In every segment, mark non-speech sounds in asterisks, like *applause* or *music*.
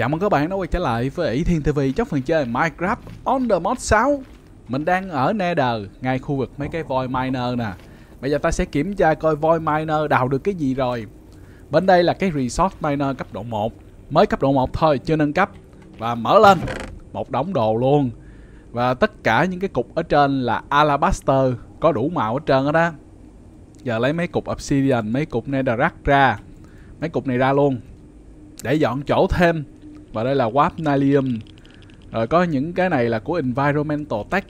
Chào mừng các bạn đã quay trở lại với ỷ Thiên TV trong phần chơi Minecraft On The Mod 6 Mình đang ở Nether, ngay khu vực mấy cái voi miner nè Bây giờ ta sẽ kiểm tra coi voi miner đào được cái gì rồi Bên đây là cái Resource Miner cấp độ 1 Mới cấp độ 1 thôi, chưa nâng cấp Và mở lên Một đống đồ luôn Và tất cả những cái cục ở trên là Alabaster Có đủ màu ở trơn đó Giờ lấy mấy cục Obsidian, mấy cục Netherrack ra Mấy cục này ra luôn để dọn chỗ thêm và đây là Warp Nalium rồi ờ, có những cái này là của Environmental Tech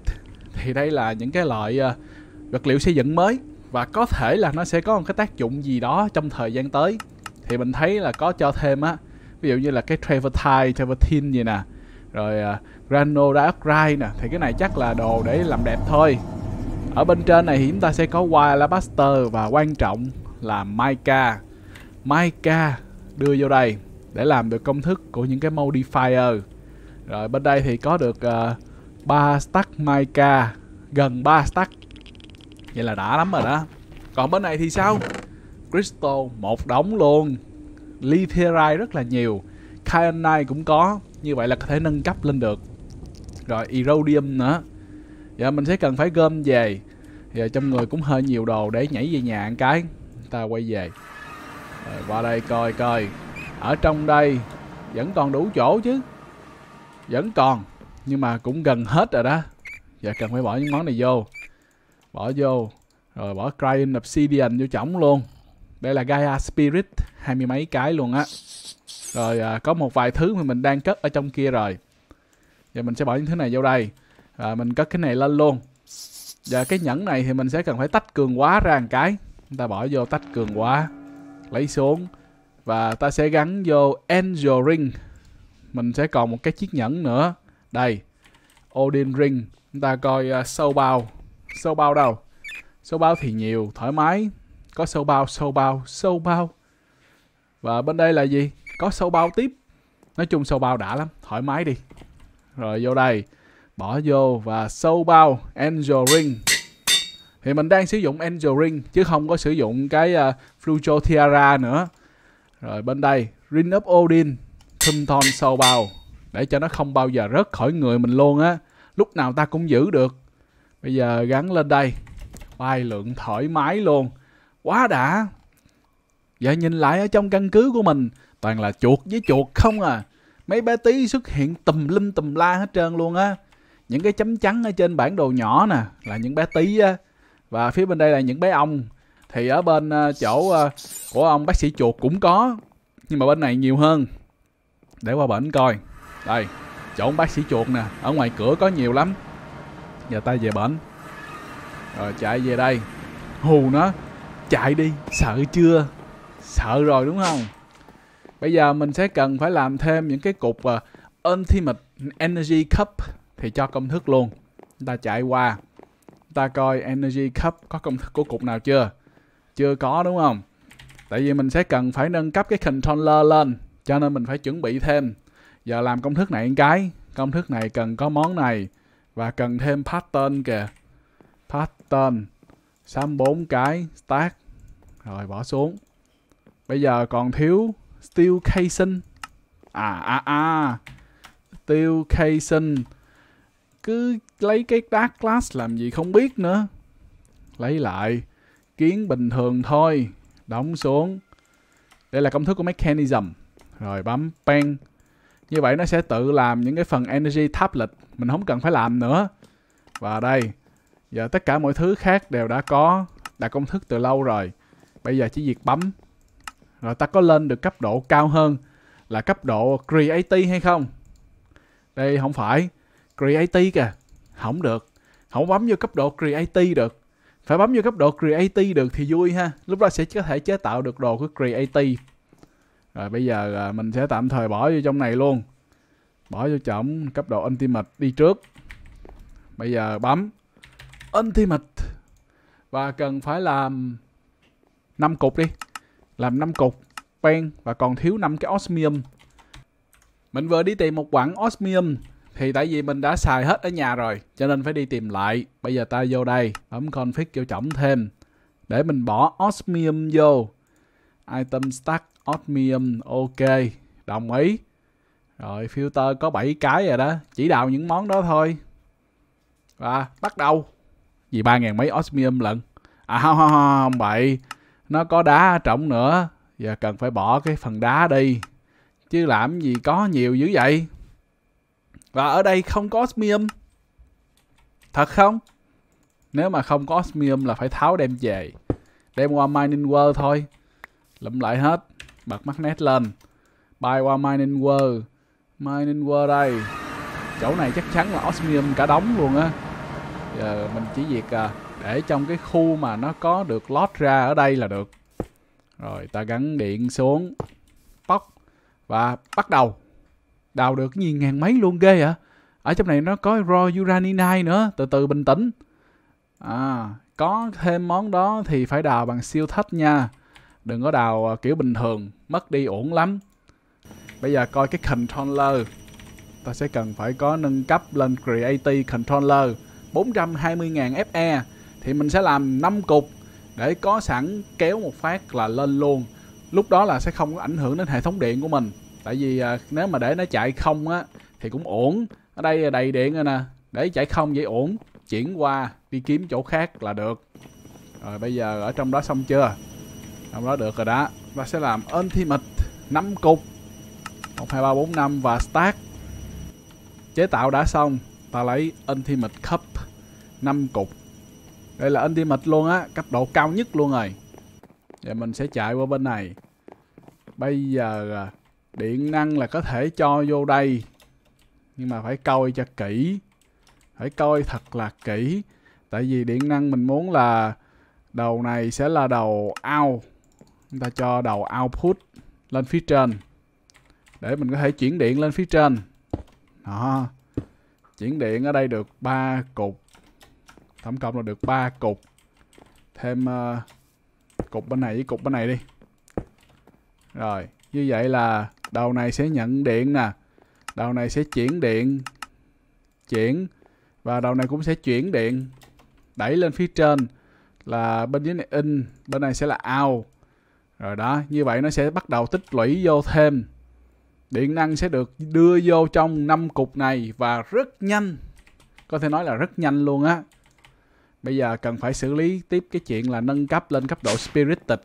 thì đây là những cái loại uh, vật liệu xây dựng mới và có thể là nó sẽ có một cái tác dụng gì đó trong thời gian tới thì mình thấy là có cho thêm á ví dụ như là cái travertine travertine gì nè rồi uh, ờ, granodiorite nè thì cái này chắc là đồ để làm đẹp thôi ở bên trên này thì chúng ta sẽ có wire alabaster và quan trọng là mica mica đưa vô đây để làm được công thức của những cái modifier rồi bên đây thì có được uh, stack mica gần 3 stack vậy là đã lắm rồi đó còn bên này thì sao crystal một đống luôn lithium rất là nhiều kyanite cũng có như vậy là có thể nâng cấp lên được rồi erodium nữa giờ mình sẽ cần phải gom về giờ trong người cũng hơi nhiều đồ để nhảy về nhà ăn cái ta quay về rồi qua đây coi coi ở trong đây vẫn còn đủ chỗ chứ vẫn còn nhưng mà cũng gần hết rồi đó giờ dạ, cần phải bỏ những món này vô bỏ vô rồi bỏ crying obsidian vô chổng luôn đây là gaia spirit hai mươi mấy cái luôn á rồi à, có một vài thứ mà mình đang cất ở trong kia rồi giờ mình sẽ bỏ những thứ này vô đây à, mình cất cái này lên luôn giờ cái nhẫn này thì mình sẽ cần phải tách cường quá ra một cái chúng ta bỏ vô tách cường quá lấy xuống và ta sẽ gắn vô Angel Ring mình sẽ còn một cái chiếc nhẫn nữa đây Odin Ring chúng ta coi uh, sâu bao sâu bao đâu sâu bao thì nhiều thoải mái có sâu bao sâu bao sâu bao và bên đây là gì có sâu bao tiếp nói chung sâu bao đã lắm thoải mái đi rồi vô đây bỏ vô và sâu bao angel ring thì mình đang sử dụng angel ring chứ không có sử dụng cái uh, à, flujo tiara nữa rồi bên đây Ring Up Odin Thum Thon Sâu Bao Để cho nó không bao giờ rớt khỏi người mình luôn á Lúc nào ta cũng giữ được Bây giờ gắn lên đây Bay lượn thoải mái luôn Quá đã Giờ dạ, nhìn lại ở trong căn cứ của mình Toàn là chuột với chuột không à Mấy bé tí xuất hiện tùm lum tùm la hết trơn luôn á Những cái chấm trắng ở trên bản đồ nhỏ nè Là những bé tí á Và phía bên đây là những bé ong thì ở bên ờ, chỗ ờ, của ông bác sĩ chuột cũng có nhưng mà bên này nhiều hơn để qua bển coi đây chỗ ông bác sĩ chuột nè ở ngoài cửa có nhiều lắm giờ ta về bển rồi chạy về đây hù nó chạy đi sợ chưa sợ rồi đúng không bây giờ mình sẽ cần phải làm thêm những cái cục uh, ultimate energy cup thì cho công thức luôn ta chạy qua ta coi energy cup có công thức của cục nào chưa chưa có đúng không tại vì mình sẽ cần phải nâng cấp cái controller lên cho nên mình phải chuẩn bị thêm giờ làm công thức này cái công thức này cần có món này và cần thêm pattern kìa pattern xăm bốn cái stack rồi bỏ xuống bây giờ còn thiếu steel casing à à à steel casing cứ lấy cái dark glass làm gì không biết nữa lấy lại kiến bình thường thôi đóng xuống đây là công thức của mechanism rồi bấm pen như vậy nó sẽ tự làm những cái phần energy tablet mình không cần phải làm nữa và đây giờ tất cả mọi thứ khác đều đã có đã công thức từ lâu rồi bây giờ chỉ việc bấm rồi ta có lên được cấp độ cao hơn là cấp độ creative hay không đây không phải creative kìa không được không bấm vô cấp độ creative được phải bấm vô cấp độ creative được thì vui ha lúc đó sẽ có thể chế tạo được đồ của creative rồi bây giờ à, mình sẽ tạm thời bỏ vô trong này luôn bỏ vô trọng cấp độ ultimate đi trước bây giờ bấm ultimate và cần phải làm 5 cục đi làm 5 cục pen và còn thiếu 5 cái osmium mình vừa đi tìm một quặng osmium thì tại vì mình đã xài hết ở nhà rồi cho nên phải đi tìm lại bây giờ ta vô đây bấm config vô chổng thêm để mình bỏ osmium vô item stack osmium ok đồng ý rồi filter có 7 cái rồi đó chỉ đào những món đó thôi và bắt đầu vì ba ngàn mấy osmium lận à không không không vậy nó có đá trọng nữa giờ cần phải bỏ cái phần đá đi chứ làm gì có nhiều dữ vậy và ở đây không có osmium. Thật không? Nếu mà không có osmium là phải tháo đem về. Đem qua mining world thôi. Lụm lại hết. Bật magnet lên. Bay qua mining world. Mining world đây. Chỗ này chắc chắn là osmium cả đống luôn á. Giờ mình chỉ việc à, để trong cái khu mà nó có được lót ra ở đây là được. Rồi ta gắn điện xuống. Bóc. Và bắt đầu đào được cái ngàn mấy luôn ghê à ở trong này nó có raw uraninite nữa từ từ bình tĩnh à có thêm món đó thì phải đào bằng siêu thách nha đừng có đào à, kiểu bình thường mất đi ổn lắm bây giờ coi cái controller ta sẽ cần phải có nâng cấp lên creative controller 420.000 FE thì mình sẽ làm 5 cục để có sẵn kéo một phát là lên luôn lúc đó là sẽ không có ảnh hưởng đến hệ thống điện của mình tại vì à, nếu mà để nó chạy không á thì cũng ổn ở đây đầy điện rồi nè để chạy không vậy ổn chuyển qua đi kiếm chỗ khác là được rồi bây giờ ở trong đó xong chưa trong đó được rồi đó ta sẽ làm ultimate 5 cục 1, 2, 3, 4, 5 và start chế tạo đã xong ta lấy ultimate cup 5 cục đây là ultimate luôn á cấp độ cao nhất luôn rồi giờ mình sẽ chạy qua bên này Bây giờ à, điện năng là có thể cho vô đây nhưng mà phải coi cho kỹ phải coi thật là kỹ tại vì điện năng mình muốn là đầu này sẽ là đầu out chúng ta cho đầu output lên phía trên để mình có thể chuyển điện lên phía trên đó chuyển điện ở đây được 3 cục tổng cộng là được 3 cục thêm uh, cục bên này với cục bên này đi rồi như vậy là đầu này sẽ nhận điện nè đầu này sẽ chuyển điện chuyển và đầu này cũng sẽ chuyển điện đẩy lên phía trên là bên dưới này in bên này sẽ là out rồi đó như vậy nó sẽ bắt đầu tích lũy vô thêm điện năng sẽ được đưa vô trong năm cục này và rất nhanh có thể nói là rất nhanh luôn á bây giờ cần phải xử lý tiếp cái chuyện là nâng cấp lên cấp độ spirited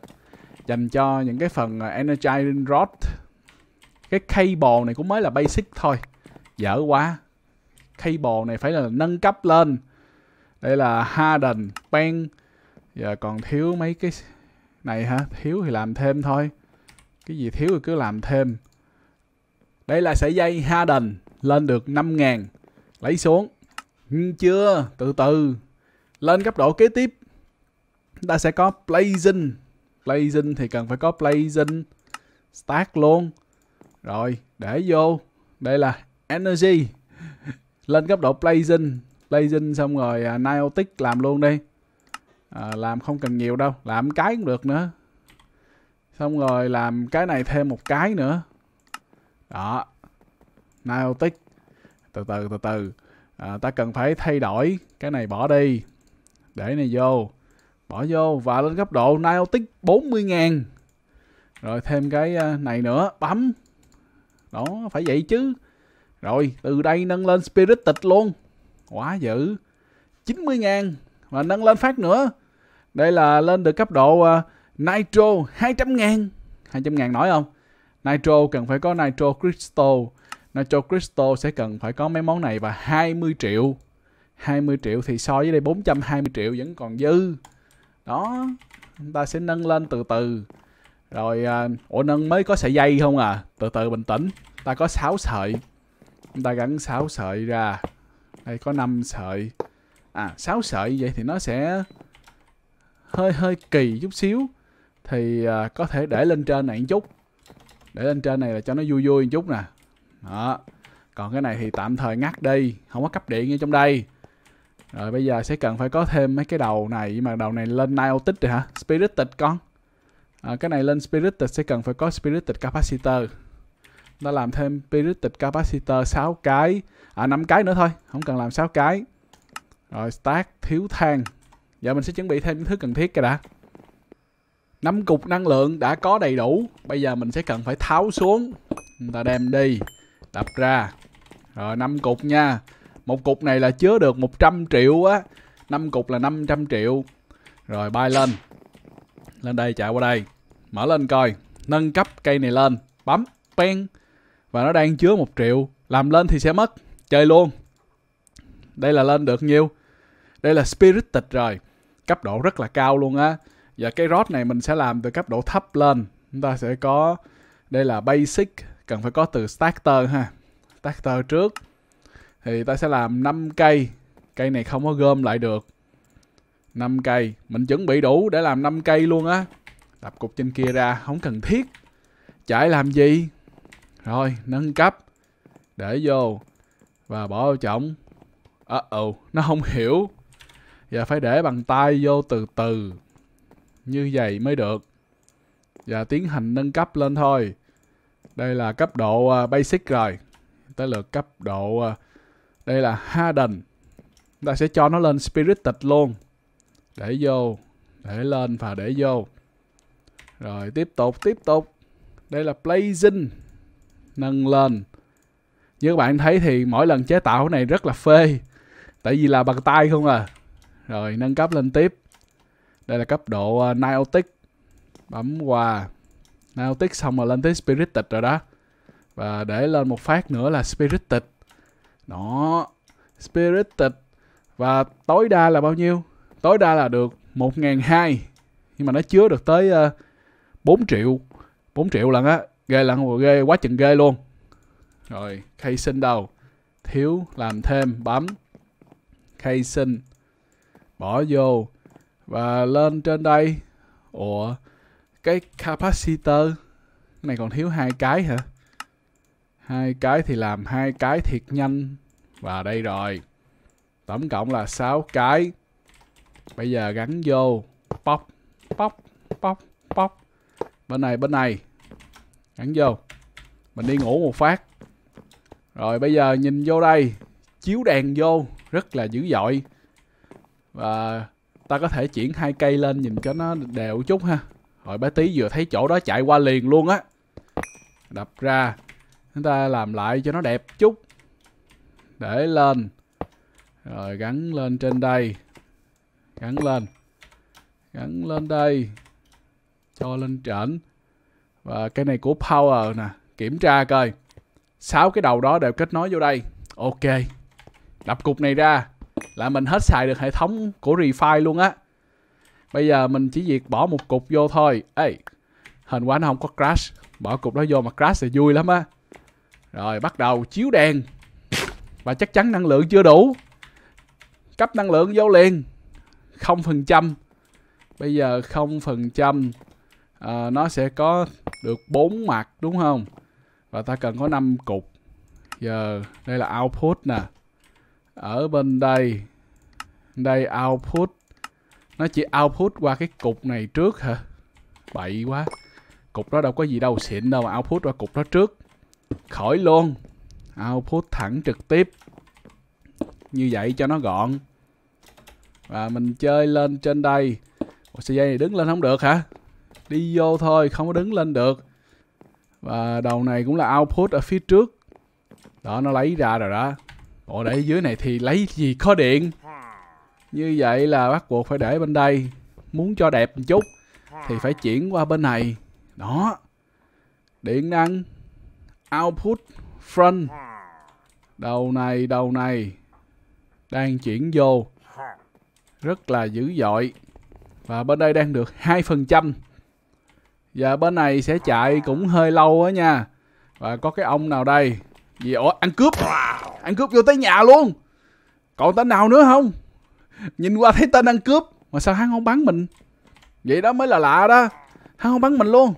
dành cho những cái phần à, energy rod cái cable này cũng mới là basic thôi dở quá cable này phải là nâng cấp lên đây là harden pen giờ còn thiếu mấy cái này hả thiếu thì làm thêm thôi cái gì thiếu thì cứ làm thêm đây là sợi dây harden lên được 5 ngàn lấy xuống nhưng ừ, chưa từ từ lên cấp độ kế tiếp ta sẽ có blazing blazing thì cần phải có blazing stack luôn rồi để vô đây là energy lên cấp độ blazing blazing xong rồi uh, à, niotic làm luôn đi à, làm không cần nhiều đâu làm cái cũng được nữa xong rồi làm cái này thêm một cái nữa đó niotic từ từ từ từ à, ta cần phải thay đổi cái này bỏ đi để này vô bỏ vô và lên cấp độ niotic 40.000 rồi thêm cái à, này nữa bấm đó phải vậy chứ rồi từ đây nâng lên spirit tịch luôn quá dữ 90 ngàn và nâng lên phát nữa đây là lên được cấp độ uh, Nitro 200 ngàn 200 ngàn nói không Nitro cần phải có Nitro Crystal Nitro Crystal sẽ cần phải có mấy món này và 20 triệu 20 triệu thì so với đây 420 triệu vẫn còn dư đó chúng ta sẽ nâng lên từ từ rồi, à, ủa Nâng mới có sợi dây không à? Từ từ bình tĩnh. Ta có 6 sợi. Chúng ta gắn 6 sợi ra. Đây có 5 sợi. À, 6 sợi vậy thì nó sẽ hơi hơi kỳ chút xíu. Thì à, có thể để lên trên này một chút. Để lên trên này là cho nó vui vui một chút nè. Đó. Còn cái này thì tạm thời ngắt đi. Không có cấp điện ở trong đây. Rồi bây giờ sẽ cần phải có thêm mấy cái đầu này. Nhưng mà đầu này lên Niotic rồi hả? Spirited con à, cái này lên spirited sẽ cần phải có spirited capacitor ta làm thêm spirited capacitor 6 cái à 5 cái nữa thôi không cần làm 6 cái rồi stack thiếu than giờ mình sẽ chuẩn bị thêm những thứ cần thiết cái đã năm cục năng lượng đã có đầy đủ bây giờ mình sẽ cần phải tháo xuống chúng ta đem đi đập ra rồi năm cục nha một cục này là chứa được 100 triệu á năm cục là 500 triệu rồi bay lên lên đây chạy qua đây mở lên coi nâng cấp cây này lên bấm pen và nó đang chứa một triệu làm lên thì sẽ mất chơi luôn đây là lên được nhiêu đây là spirit tịch rồi cấp độ rất là cao luôn á và cái rod này mình sẽ làm từ cấp độ thấp lên chúng ta sẽ có đây là basic cần phải có từ starter ha starter trước thì ta sẽ làm 5 cây cây này không có gom lại được 5 cây mình chuẩn bị đủ để làm 5 cây luôn á Tập cục trên kia ra Không cần thiết Chạy làm gì Rồi nâng cấp Để vô Và bỏ vào chồng Ờ uh -oh, Nó không hiểu Và phải để bằng tay vô từ từ Như vậy mới được Và tiến hành nâng cấp lên thôi Đây là cấp độ à, basic rồi Tới lượt cấp độ à, Đây là harden Chúng ta sẽ cho nó lên spirited luôn để vô để lên và để vô rồi tiếp tục, tiếp tục. Đây là Blazing. Nâng lên. Như các bạn thấy thì mỗi lần chế tạo này rất là phê. Tại vì là bằng tay không à. Rồi nâng cấp lên tiếp. Đây là cấp độ uh, ờ, Niotic. Bấm qua. Niotic xong rồi lên tới spiritic rồi đó. Và để lên một phát nữa là spiritic Đó. spiritic Và tối đa là bao nhiêu? Tối đa là được 1.200. Nhưng mà nó chứa được tới... Uh, 4 triệu 4 triệu lần á ghê lần ghê quá chừng ghê luôn rồi khai sinh đâu thiếu làm thêm bấm khai sinh bỏ vô và lên trên đây ủa cái capacitor này còn thiếu hai cái hả hai cái thì làm hai cái thiệt nhanh và đây rồi tổng cộng là 6 cái bây giờ gắn vô bóc bóc bóc bóc bên này bên này gắn vô mình đi ngủ một phát rồi bây giờ nhìn vô đây chiếu đèn vô rất là dữ dội và ta có thể chuyển hai cây lên nhìn cho nó đều chút ha rồi bé tí vừa thấy chỗ đó chạy qua liền luôn á đập ra chúng ta làm lại cho nó đẹp chút để lên rồi gắn lên trên đây gắn lên gắn lên đây cho lên trển và cái này của power nè kiểm tra coi sáu cái đầu đó đều kết nối vô đây ok đập cục này ra là mình hết xài được hệ thống của refi luôn á bây giờ mình chỉ việc bỏ một cục vô thôi ê hình quá nó không có crash bỏ cục đó vô mà crash thì vui lắm á rồi bắt đầu chiếu đèn và chắc chắn năng lượng chưa đủ cấp năng lượng vô liền không phần trăm bây giờ không phần trăm à, nó sẽ có được bốn mặt đúng không và ta cần có 5 cục giờ đây là output nè ở bên đây đây output nó chỉ output qua cái cục này trước hả bậy quá cục đó đâu có gì đâu xịn đâu mà output qua cục đó trước khỏi luôn output thẳng trực tiếp như vậy cho nó gọn và mình chơi lên trên đây Ủa, sợi dây này đứng lên không được hả đi vô thôi không có đứng lên được và đầu này cũng là output ở phía trước đó nó lấy ra rồi đó ủa để dưới này thì lấy gì có điện như vậy là bắt buộc phải để bên đây muốn cho đẹp một chút thì phải chuyển qua bên này đó điện năng output front đầu này đầu này đang chuyển vô rất là dữ dội và bên đây đang được hai phần trăm giờ bên này sẽ chạy cũng hơi lâu á nha Và có cái ông nào đây Gì ủa ăn cướp Ăn cướp vô tới nhà luôn Còn tên nào nữa không Nhìn qua thấy tên ăn cướp Mà sao hắn không bắn mình Vậy đó mới là lạ đó Hắn không bắn mình luôn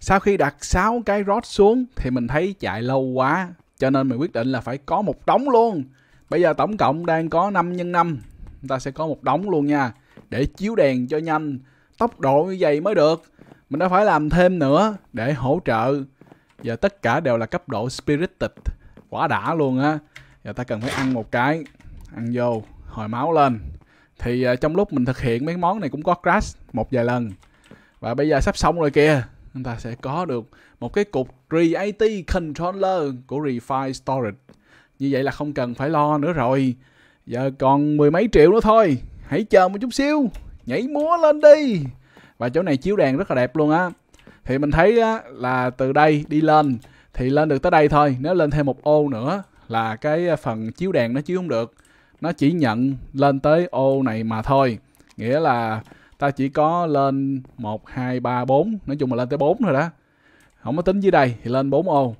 Sau khi đặt 6 cái rod xuống Thì mình thấy chạy lâu quá Cho nên mình quyết định là phải có một đống luôn Bây giờ tổng cộng đang có 5 x 5 Chúng ta sẽ có một đống luôn nha Để chiếu đèn cho nhanh tốc độ như vậy mới được mình đã phải làm thêm nữa để hỗ trợ và tất cả đều là cấp độ spirited quả đã luôn á và ta cần phải ăn một cái ăn vô hồi máu lên thì uh, trong lúc mình thực hiện mấy món này cũng có crash một vài lần và bây giờ sắp xong rồi kìa chúng ta sẽ có được một cái cục re Controller của Refine Storage như vậy là không cần phải lo nữa rồi giờ còn mười mấy triệu nữa thôi hãy chờ một chút xíu nhảy múa lên đi và chỗ này chiếu đèn rất là đẹp luôn á thì mình thấy á, là từ đây đi lên thì lên được tới đây thôi nếu lên thêm một ô nữa là cái phần chiếu đèn nó chiếu không được nó chỉ nhận lên tới ô này mà thôi nghĩa là ta chỉ có lên 1, 2, 3, 4 nói chung là lên tới 4 rồi đó không có tính dưới đây thì lên 4 ô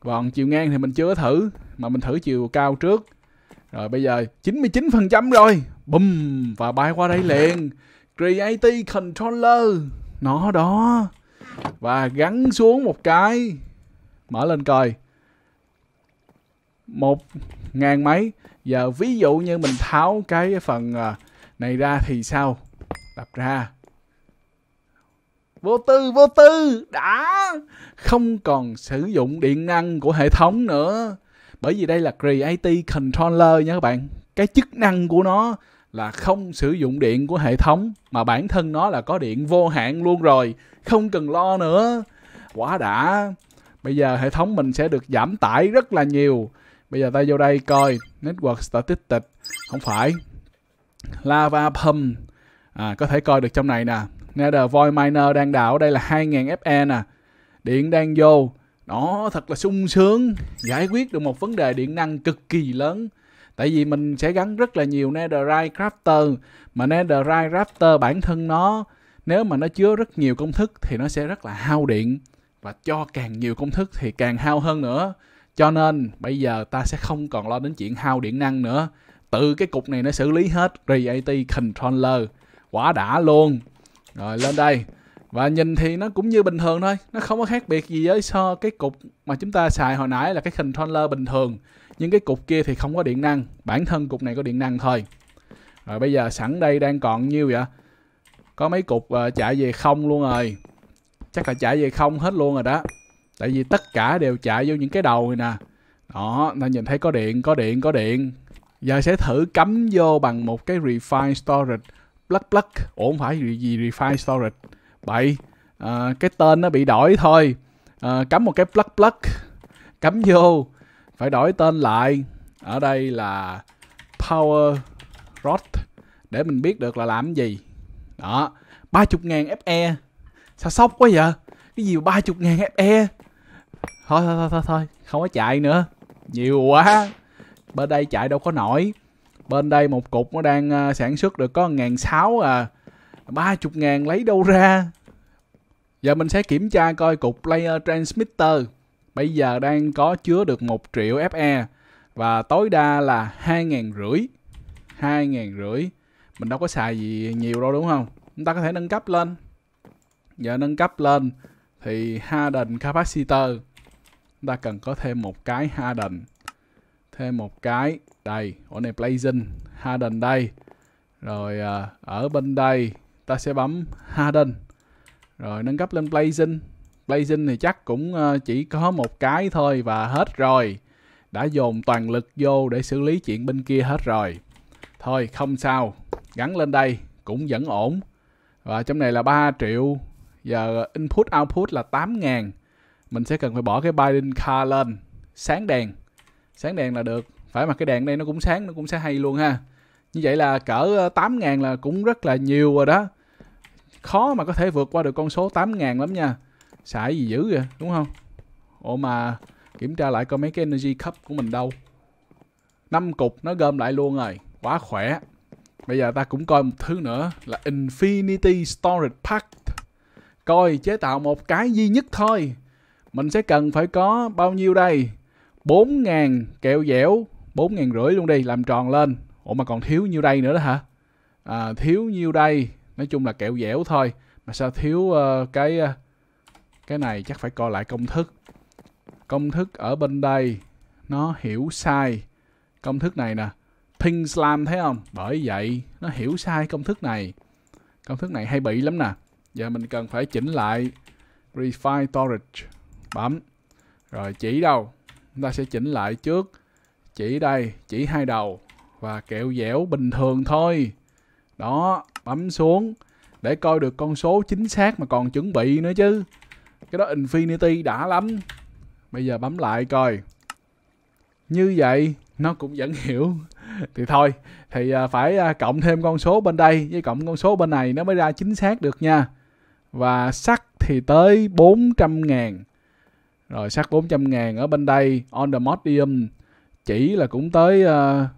còn chiều ngang thì mình chưa có thử mà mình thử chiều cao trước rồi bây giờ 99% rồi Bùm và bay qua đây liền. Create Controller. Nó đó. Và gắn xuống một cái. Mở lên coi. Một ngàn mấy. Giờ ví dụ như mình tháo cái phần à, này ra thì sao? Đập ra. Vô tư, vô tư, đã không còn sử dụng điện năng của hệ thống nữa. Bởi vì đây là create Controller nha các bạn. Cái chức năng của nó là không sử dụng điện của hệ thống mà bản thân nó là có điện vô hạn luôn rồi không cần lo nữa quá đã bây giờ hệ thống mình sẽ được giảm tải rất là nhiều bây giờ ta vô đây coi network statistics không phải lava pump à, có thể coi được trong này nè nether void miner đang đảo đây là 2000 fe nè điện đang vô đó thật là sung sướng giải quyết được một vấn đề điện năng cực kỳ lớn tại vì mình sẽ gắn rất là nhiều netherite crafter mà netherite crafter bản thân nó nếu mà nó chứa rất nhiều công thức thì nó sẽ rất là hao điện và cho càng nhiều công thức thì càng hao hơn nữa cho nên bây giờ ta sẽ không còn lo đến chuyện hao điện năng nữa tự cái cục này nó xử lý hết reat Controller quả đã luôn rồi lên đây và nhìn thì nó cũng như bình thường thôi nó không có khác biệt gì với so cái cục mà chúng ta xài hồi nãy là cái controller bình thường những cái cục kia thì không có điện năng bản thân cục này có điện năng thôi rồi bây giờ sẵn đây đang còn nhiêu vậy có mấy cục uh, ờ, chạy về không luôn rồi chắc là chạy về không hết luôn rồi đó tại vì tất cả đều chạy vô những cái đầu này nè đó ta nhìn thấy có điện có điện có điện giờ sẽ thử cắm vô bằng một cái refine storage plug plug ủa không phải gì, gì refine storage bậy à, cái tên nó bị đổi thôi à, cắm một cái plug plug cắm vô phải đổi tên lại ở đây là power rod để mình biết được là làm gì đó 30.000 FE sao sốc quá vậy cái gì ba 30.000 FE thôi, thôi thôi thôi thôi không có chạy nữa nhiều quá bên đây chạy đâu có nổi bên đây một cục nó đang ờ, sản xuất được có ngàn sáu à 30.000 lấy đâu ra giờ mình sẽ kiểm tra coi cục layer transmitter bây giờ đang có chứa được 1 triệu FE và tối đa là 2.000 rưỡi 2.000 rưỡi mình đâu có xài gì nhiều đâu đúng không chúng ta có thể nâng cấp lên giờ nâng cấp lên thì harden capacitor chúng ta cần có thêm một cái harden thêm một cái đây ở này blazing harden đây rồi à, ở bên đây ta sẽ bấm harden rồi nâng cấp lên blazing Blazing thì chắc cũng ờ, chỉ có một cái thôi và hết rồi. Đã dồn toàn lực vô để xử lý chuyện bên kia hết rồi. Thôi không sao, gắn lên đây cũng vẫn ổn. Và trong này là 3 triệu, giờ input output là 8 ngàn. Mình sẽ cần phải bỏ cái Biden car lên, sáng đèn. Sáng đèn là được, phải mà cái đèn đây nó cũng sáng, nó cũng sẽ hay luôn ha. Như vậy là cỡ 8 ờ, ngàn là cũng rất là nhiều rồi đó. Khó mà có thể vượt qua được con số 8 ngàn lắm nha xài gì dữ vậy đúng không ồ mà kiểm tra lại coi mấy cái energy cup của mình đâu năm cục nó gom lại luôn rồi quá khỏe bây giờ ta cũng coi một thứ nữa là infinity storage pack coi chế tạo một cái duy nhất thôi mình sẽ cần phải có bao nhiêu đây 4.000 kẹo dẻo 4.000 rưỡi luôn đi làm tròn lên ủa mà còn thiếu nhiêu đây nữa đó hả à, thiếu nhiêu đây nói chung là kẹo dẻo thôi mà sao thiếu uh, cái uh, cái này chắc phải coi lại công thức công thức ở bên đây nó hiểu sai công thức này nè ping slam thấy không bởi vậy nó hiểu sai công thức này công thức này hay bị lắm nè giờ mình cần phải chỉnh lại refine storage bấm rồi chỉ đâu chúng ta sẽ chỉnh lại trước chỉ đây chỉ hai đầu và kẹo dẻo bình thường thôi đó bấm xuống để coi được con số chính xác mà còn chuẩn bị nữa chứ cái đó Infinity đã lắm. Bây giờ bấm lại coi. Như vậy nó cũng vẫn hiểu. *laughs* thì thôi, thì à, phải à, cộng thêm con số bên đây với cộng con số bên này nó mới ra chính xác được nha. Và sắt thì tới 400 ngàn. Rồi sắt 400 ngàn ở bên đây, on the modium chỉ là cũng tới uh, à,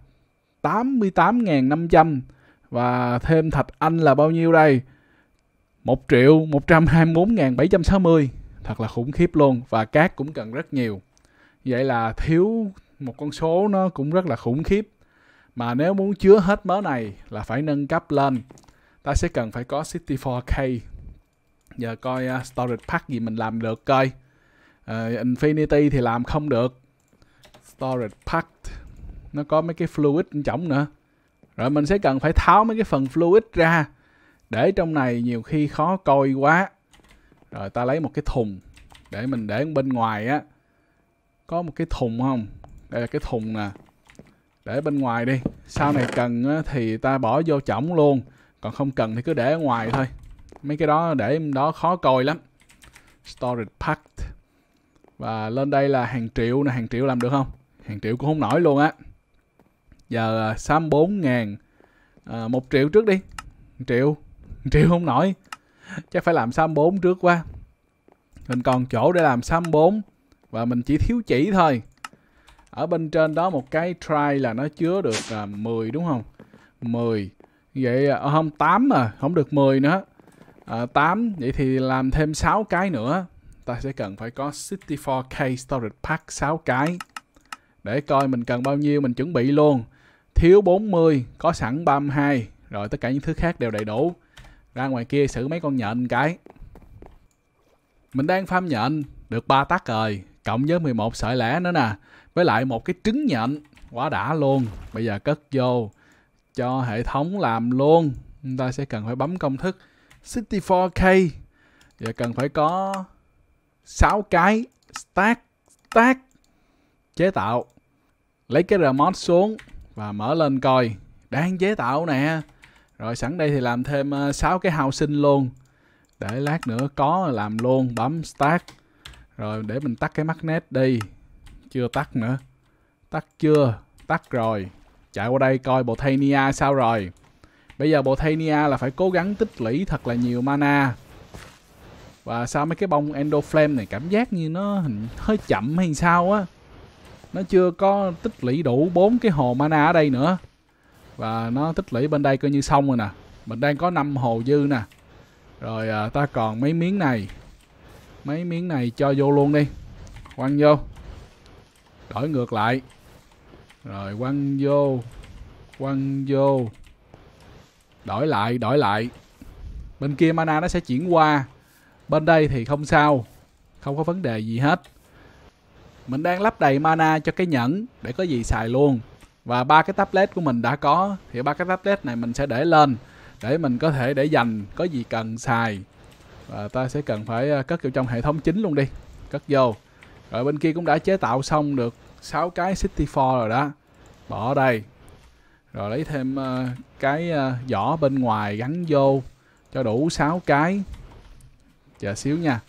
88.500 và thêm thạch anh là bao nhiêu đây? 1 triệu 124.760 thật là khủng khiếp luôn và cát cũng cần rất nhiều vậy là thiếu một con số nó cũng rất là khủng khiếp mà nếu muốn chứa hết mớ này là phải nâng cấp lên ta sẽ cần phải có 64k giờ coi uh, storage pack gì mình làm được coi uh, infinity thì làm không được storage pack nó có mấy cái fluid trong nữa rồi mình sẽ cần phải tháo mấy cái phần fluid ra để trong này nhiều khi khó coi quá rồi ta lấy một cái thùng để mình để bên ngoài á có một cái thùng không đây là cái thùng nè để bên ngoài đi sau này cần á, thì ta bỏ vô chổng luôn còn không cần thì cứ để ở ngoài thôi mấy cái đó để đó khó coi lắm storage packed và lên đây là hàng triệu nè hàng triệu làm được không hàng triệu cũng không nổi luôn á giờ à, bốn ngàn à, một triệu trước đi 1 triệu 1 triệu không nổi chắc phải làm sam 4 trước quá mình còn chỗ để làm sam 4 và mình chỉ thiếu chỉ thôi ở bên trên đó một cái try là nó chứa được à, 10 đúng không 10 vậy à, không 8 mà không được 10 nữa à, 8 vậy thì làm thêm 6 cái nữa ta sẽ cần phải có 64k storage pack 6 cái để coi mình cần bao nhiêu mình chuẩn bị luôn thiếu 40 có sẵn 32 rồi tất cả những thứ khác đều đầy đủ ra ngoài kia xử mấy con nhện cái mình đang farm nhện được ba tác rồi cộng với 11 sợi lẻ nữa nè với lại một cái trứng nhện quá đã luôn bây giờ cất vô cho hệ thống làm luôn chúng ta sẽ cần phải bấm công thức 64k và cần phải có 6 cái stack stack chế tạo lấy cái remote xuống và mở lên coi đang chế tạo nè rồi sẵn đây thì làm thêm 6 ờ, cái housing luôn để lát nữa có làm luôn bấm start rồi để mình tắt cái magnet đi chưa tắt nữa tắt chưa tắt rồi chạy qua đây coi bộ botania sao rồi bây giờ bộ botania là phải cố gắng tích lũy thật là nhiều mana và sao mấy cái bông endo flame này cảm giác như nó hơi chậm hay sao á nó chưa có tích lũy đủ bốn cái hồ mana ở đây nữa và nó tích lũy bên đây coi như xong rồi nè mình đang có 5 hồ dư nè rồi à, ta còn mấy miếng này mấy miếng này cho vô luôn đi quăng vô đổi ngược lại rồi quăng vô quăng vô đổi lại đổi lại bên kia mana nó sẽ chuyển qua bên đây thì không sao không có vấn đề gì hết mình đang lắp đầy mana cho cái nhẫn để có gì xài luôn và ba cái tablet của mình đã có thì ba cái tablet này mình sẽ để lên để mình có thể để dành có gì cần xài và ta sẽ cần phải ờ, cất vào trong hệ thống chính luôn đi cất vô rồi bên kia cũng đã chế tạo xong được 6 cái City 4 rồi đó bỏ đây rồi lấy thêm ờ, cái vỏ ờ, bên ngoài gắn vô cho đủ 6 cái chờ xíu nha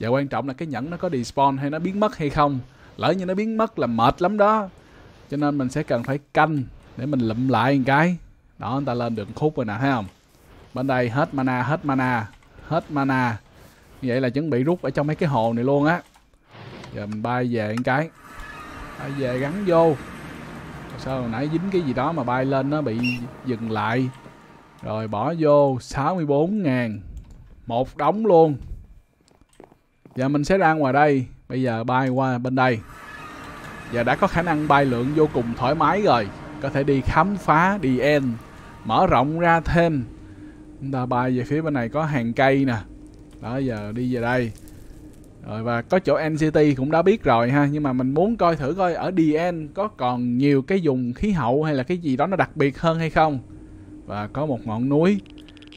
và quan trọng là cái nhẫn nó có despawn hay nó biến mất hay không lỡ như nó biến mất là mệt lắm đó cho nên mình sẽ cần phải canh để mình lụm lại một cái đó người ta lên được khúc rồi nè thấy không bên đây hết mana hết mana hết mana như vậy là chuẩn bị rút ở trong mấy cái hồ này luôn á giờ mình bay về một cái bay về gắn vô sao hồi nãy dính cái gì đó mà bay lên nó bị dừng lại rồi bỏ vô 64 ngàn một đống luôn giờ mình sẽ ra ngoài đây bây giờ bay qua bên đây và đã có khả năng bay lượn vô cùng thoải mái rồi có thể đi khám phá đi end mở rộng ra thêm chúng ta bay về phía bên này có hàng cây nè đó giờ đi về đây rồi và có chỗ NCT cũng đã biết rồi ha nhưng mà mình muốn coi thử coi ở DN có còn nhiều cái vùng khí hậu hay là cái gì đó nó đặc biệt hơn hay không và có một ngọn núi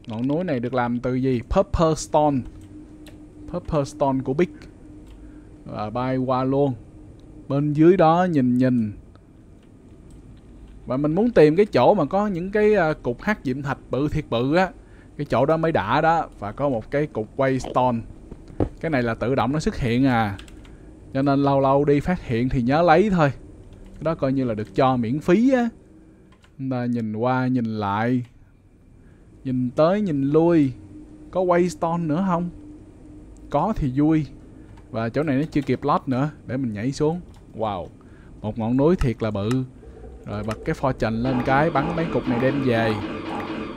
ngọn núi này được làm từ gì Purple Stone Purple Stone của Big và bay qua luôn bên dưới đó nhìn nhìn và mình muốn tìm cái chỗ mà có những cái à, cục hát diệm thạch bự thiệt bự á cái chỗ đó mới đã đó và có một cái cục quay stone cái này là tự động nó xuất hiện à cho nên lâu lâu đi phát hiện thì nhớ lấy thôi cái đó coi như là được cho miễn phí á ta nhìn qua nhìn lại nhìn tới nhìn lui có quay stone nữa không có thì vui và chỗ này nó chưa kịp lót nữa để mình nhảy xuống wow một ngọn núi thiệt là bự rồi bật cái pho fortune lên cái bắn mấy cục này đem về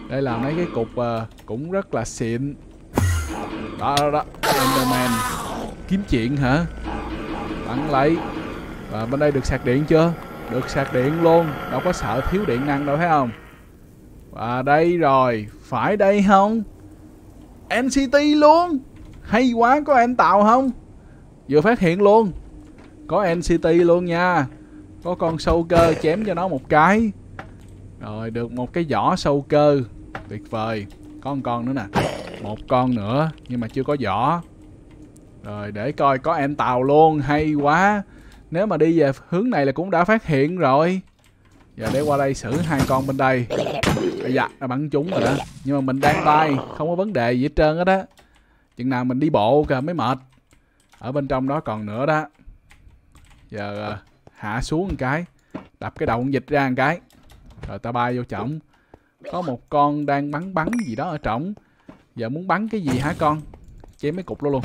đây là mấy cái cục uh, cũng rất là xịn đó đó đó enderman kiếm chuyện hả bắn lấy và bên đây được sạc điện chưa được sạc điện luôn đâu có sợ thiếu điện năng đâu thấy không và đây rồi phải đây không nct luôn hay quá có anh tạo không vừa phát hiện luôn có nct luôn nha có con sâu cơ chém cho nó một cái rồi được một cái vỏ sâu cơ tuyệt vời có một con nữa nè một con nữa nhưng mà chưa có vỏ rồi để coi có em tàu luôn hay quá nếu mà đi về hướng này là cũng đã phát hiện rồi giờ để qua đây xử hai con bên đây à, dạ bắn chúng rồi đó nhưng mà mình đang bay không có vấn đề gì hết trơn hết á chừng nào mình đi bộ kìa mới mệt ở bên trong đó còn nữa đó giờ ờ, hạ xuống một cái đập cái đầu con vịt ra một cái rồi ta bay vô trỏng có một con đang bắn bắn gì đó ở trỏng giờ muốn bắn cái gì hả con chém mấy cục nó luôn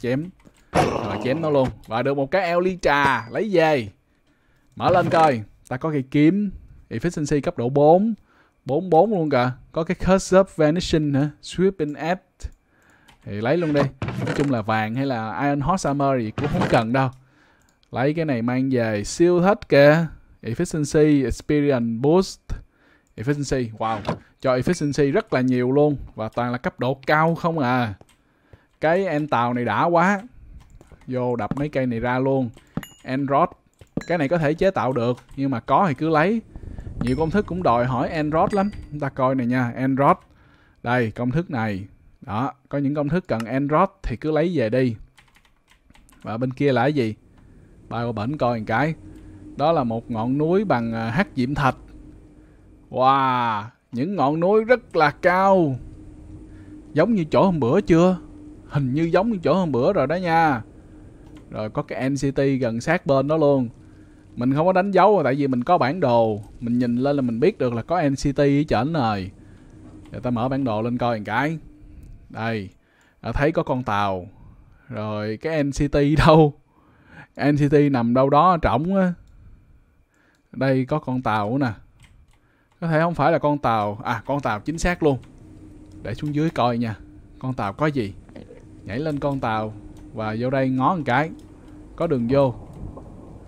chém rồi chém nó luôn và được một cái eo ly trà lấy về mở lên coi ta có cây kiếm efficiency cấp độ 4 44 luôn cả có cái curse of vanishing hả sweeping app thì lấy luôn đi nói chung là vàng hay là iron horse armor gì cũng không cần đâu lấy cái này mang về siêu thích kìa efficiency experience boost efficiency wow cho efficiency rất là nhiều luôn và toàn là cấp độ cao không à cái em tàu này đã quá vô đập mấy cây này ra luôn android cái này có thể chế tạo được nhưng mà có thì cứ lấy nhiều công thức cũng đòi hỏi android lắm chúng ta coi này nha android đây công thức này đó có những công thức cần android thì cứ lấy về đi và bên kia là cái gì bay qua bển coi một cái đó là một ngọn núi bằng à, hắc diễm thạch wow những ngọn núi rất là cao giống như chỗ hôm bữa chưa hình như giống như chỗ hôm bữa rồi đó nha rồi có cái nct gần sát bên đó luôn mình không có đánh dấu tại vì mình có bản đồ mình nhìn lên là mình biết được là có nct ở trển rồi giờ ta mở bản đồ lên coi một cái đây thấy có con tàu rồi cái nct *laughs* đâu NCT nằm đâu đó trỏng á đây có con tàu nè có thể không phải là con tàu à con tàu chính xác luôn để xuống dưới coi nha con tàu có gì nhảy lên con tàu và vô đây ngó một cái có đường vô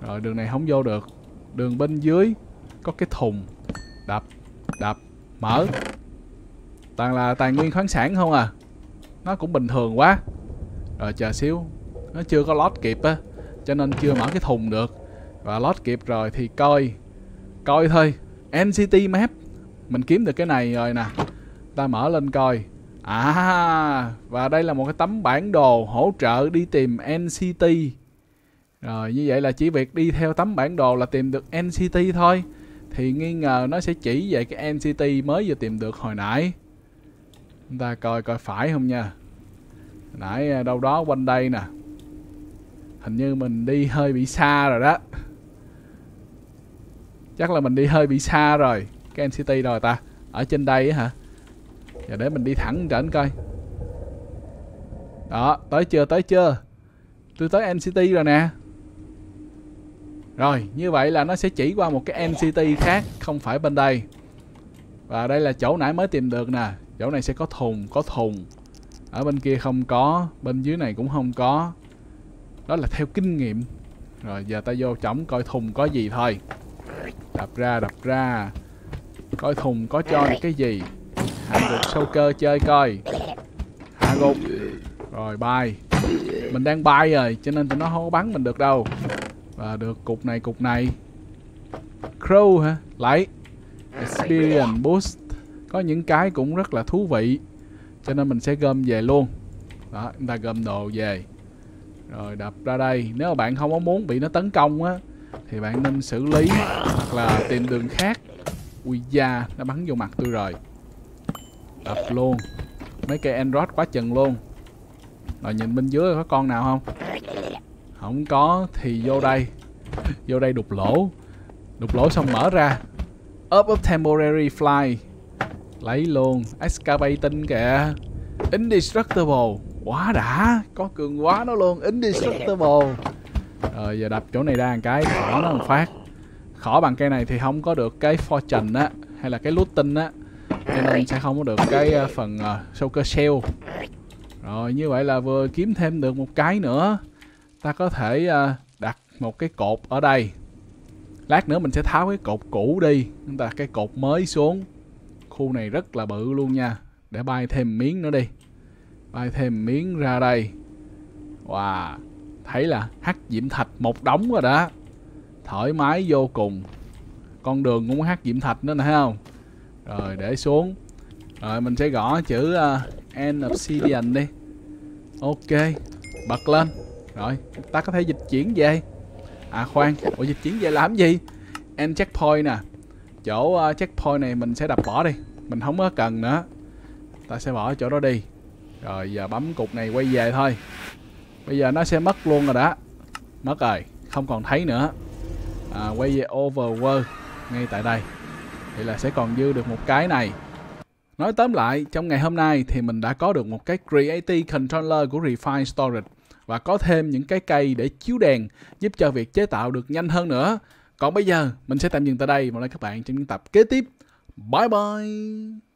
rồi đường này không vô được đường bên dưới có cái thùng đập đập mở toàn là tài nguyên khoáng sản không à nó cũng bình thường quá rồi chờ xíu nó chưa có lót kịp á cho nên chưa mở cái thùng được và lót kịp rồi thì coi coi thôi NCT map mình kiếm được cái này rồi nè ta mở lên coi à và đây là một cái tấm bản đồ hỗ trợ đi tìm NCT rồi như vậy là chỉ việc đi theo tấm bản đồ là tìm được NCT thôi thì nghi ngờ nó sẽ chỉ về cái NCT mới vừa tìm được hồi nãy chúng ta coi coi phải không nha nãy à, đâu đó quanh đây nè Hình như mình đi hơi bị xa rồi đó Chắc là mình đi hơi bị xa rồi Cái MCT rồi ta Ở trên đây hả Giờ để mình đi thẳng trển coi Đó tới chưa tới chưa Tôi tới NCT rồi nè Rồi như vậy là nó sẽ chỉ qua một cái NCT khác Không phải bên đây Và đây là chỗ nãy mới tìm được nè Chỗ này sẽ có thùng có thùng Ở bên kia không có Bên dưới này cũng không có đó là theo kinh nghiệm rồi giờ ta vô trống coi thùng có gì thôi đập ra đập ra coi thùng có cho cái gì hạ gục sâu cơ chơi coi hạ gục rồi bay mình đang bay rồi cho nên tụi nó không có bắn mình được đâu và được cục này cục này crow hả lấy experience boost có những cái cũng rất là thú vị cho nên mình sẽ gom về luôn đó chúng ta gom đồ về rồi đập ra đây nếu mà bạn không có muốn bị nó tấn công á thì bạn nên xử lý hoặc là tìm đường khác ui da nó bắn vô mặt tôi rồi đập luôn mấy cây android quá chừng luôn rồi nhìn bên dưới có con nào không không có thì vô đây *laughs* vô đây đục lỗ đục lỗ xong mở ra up up temporary fly lấy luôn excavating kìa indestructible quá đã có cường quá nó luôn indestructible rồi giờ đập chỗ này ra một cái khỏ nó một phát khỏ bằng cây này thì không có được cái fortune á hay là cái looting á cho nên sẽ không có được cái ờ, phần uh, ờ, soaker shell rồi như vậy là vừa kiếm thêm được một cái nữa ta có thể uh, đặt một cái cột ở đây lát nữa mình sẽ tháo cái cột cũ đi chúng ta đặt cái cột mới xuống khu này rất là bự luôn nha để bay thêm miếng nữa đi bay thêm miếng ra đây wow thấy là hắc diễm thạch một đống rồi đó thoải mái vô cùng con đường cũng hắc diễm thạch nữa nè thấy không rồi để xuống rồi mình sẽ gõ chữ uh, ờ, end obsidian đi ok bật lên rồi ta có thể dịch chuyển về à khoan ủa dịch chuyển về làm gì end checkpoint nè chỗ uh, checkpoint này mình sẽ đập bỏ đi mình không có cần nữa ta sẽ bỏ chỗ đó đi rồi giờ bấm cục này quay về thôi Bây giờ nó sẽ mất luôn rồi đã Mất rồi Không còn thấy nữa à, Quay về overworld Ngay tại đây thì là sẽ còn dư được một cái này Nói tóm lại, trong ngày hôm nay thì mình đã có được một cái Creative Controller của Refine Storage và có thêm những cái cây để chiếu đèn giúp cho việc chế tạo được nhanh hơn nữa. Còn bây giờ, mình sẽ tạm dừng tại đây và hẹn các bạn trong những tập kế tiếp. Bye bye!